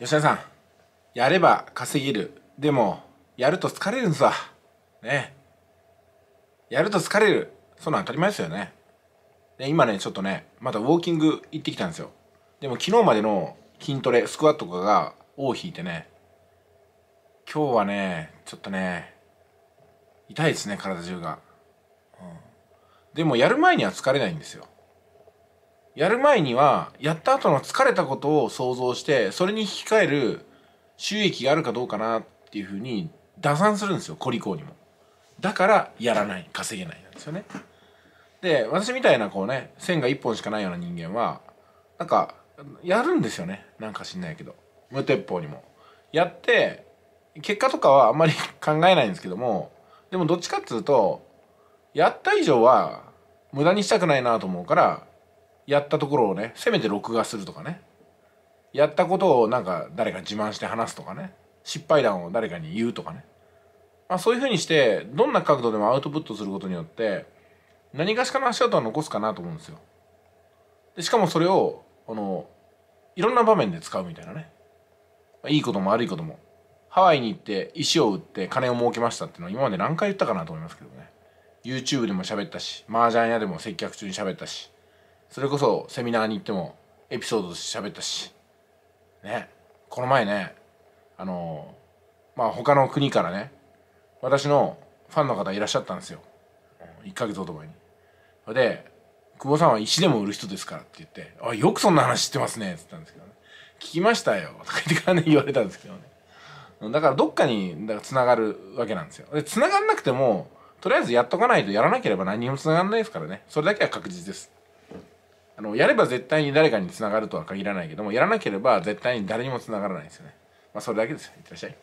吉田さんやれば稼げるでもやると疲れるんさねやると疲れるそんなん当たり前ですよねで今ねちょっとねまたウォーキング行ってきたんですよでも昨日までの筋トレスクワットとかが尾を引いてね今日はねちょっとね痛いですね体中が、うん、でもやる前には疲れないんですよやる前にはやった後の疲れたことを想像してそれに引き換える収益があるかどうかなっていうふうに打算するんですよコリコにもだからやらない稼げないなんですよねで私みたいなこうね線が1本しかないような人間はなんかやるんですよねなんか知んないけど無鉄砲にもやって結果とかはあんまり考えないんですけどもでもどっちかっつうとやった以上は無駄にしたくないなと思うからやったところをねせめて録画するとかねやったことをなんか誰か自慢して話すとかね失敗談を誰かに言うとかね、まあ、そういうふうにしてどんな角度でもアウトプットすることによって何がしかの足跡は残すかなと思うんですよでしかもそれをあのいろんな場面で使うみたいなね、まあ、いいことも悪いこともハワイに行って石を売って金を儲けましたっていうのは今まで何回言ったかなと思いますけどね YouTube でも喋ったし麻雀屋でも接客中に喋ったしそれこそセミナーに行ってもエピソードし喋ったしねこの前ねあのまあ他の国からね私のファンの方いらっしゃったんですよ1ヶ月ほど前にで「久保さんは石でも売る人ですから」って言って「あよくそんな話知ってますね」っつったんですけど、ね「聞きましたよ」とか言ってからね言われたんですけどねだからどっかにだから繋がるわけなんですよで繋がんなくてもとりあえずやっとかないとやらなければ何にも繋がんないですからねそれだけは確実ですあのやれば絶対に誰かにつながるとは限らないけどもやらなければ絶対に誰にもつながらないんですよね。まあ、それだけですいってらっしゃい。